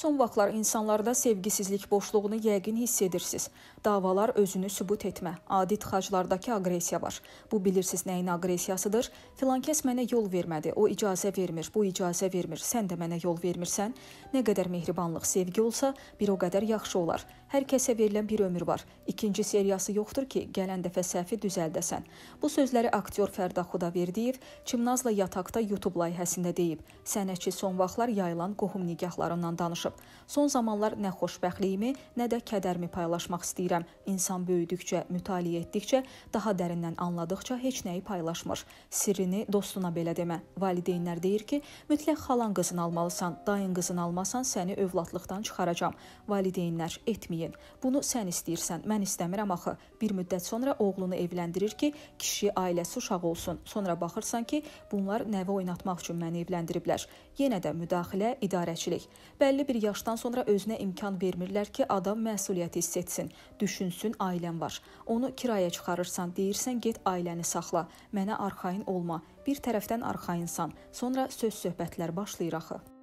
Son vaxtlar insanlarda sevgisizlik boşluğunu yəqin hiss edirsiniz. Davalar özünü sübut etmə, adi tıxaclardakı aqressiya var. Bu bilirsiniz nəyin aqressiyasıdır? Filan kəs mənə yol vermədi, o icazə vermir, bu icazə vermir, sən də mənə yol vermirsən. Nə qədər mehribanlıq, sevgi olsa, bir o qədər yaxşı olar. Hər kəsə verilən bir ömür var. İkinci seriyası yoxdur ki, gələn dəfə səhvi düzəldəsən. Bu sözləri aktyor Fərda Xudaverdiyev Çimnazla yataqda YouTube layihəsində deyib. Sənətçi son vaxtlar yayılan qohum nigahlarından danışıb. Son zamanlar nə xoşbəxtliyimi, nə də kədərimi paylaşmaq istəyirəm. İnsan böyüdükcə, mütaliə etdikcə, daha dərindən anladıqca heç nəyi paylaşmır. Sirrini dostuna belə demə. Valideynlər deyir ki, mütləq xalan qızını almalısan, dayın qızını almasan səni övladlıqdan çıxaracağam. Valideynlər etmir eləməyin. Bunu sən istəyirsən, mən istəmirəm axı. Bir müddət sonra oğlunu evləndirir ki, kişi ailəsi uşaq olsun. Sonra baxırsan ki, bunlar nəvə oynatmaq üçün məni evləndiriblər. Yenə də müdaxilə, idarəçilik. Bəlli bir yaşdan sonra özünə imkan vermirlər ki, adam məsuliyyət hiss etsin, düşünsün, ailəm var. Onu kirayə çıxarırsan, deyirsən get ailəni saxla, mənə arxayın olma. Bir tərəfdən arxayınsan. Sonra söz-söhbətlər başlayır axı.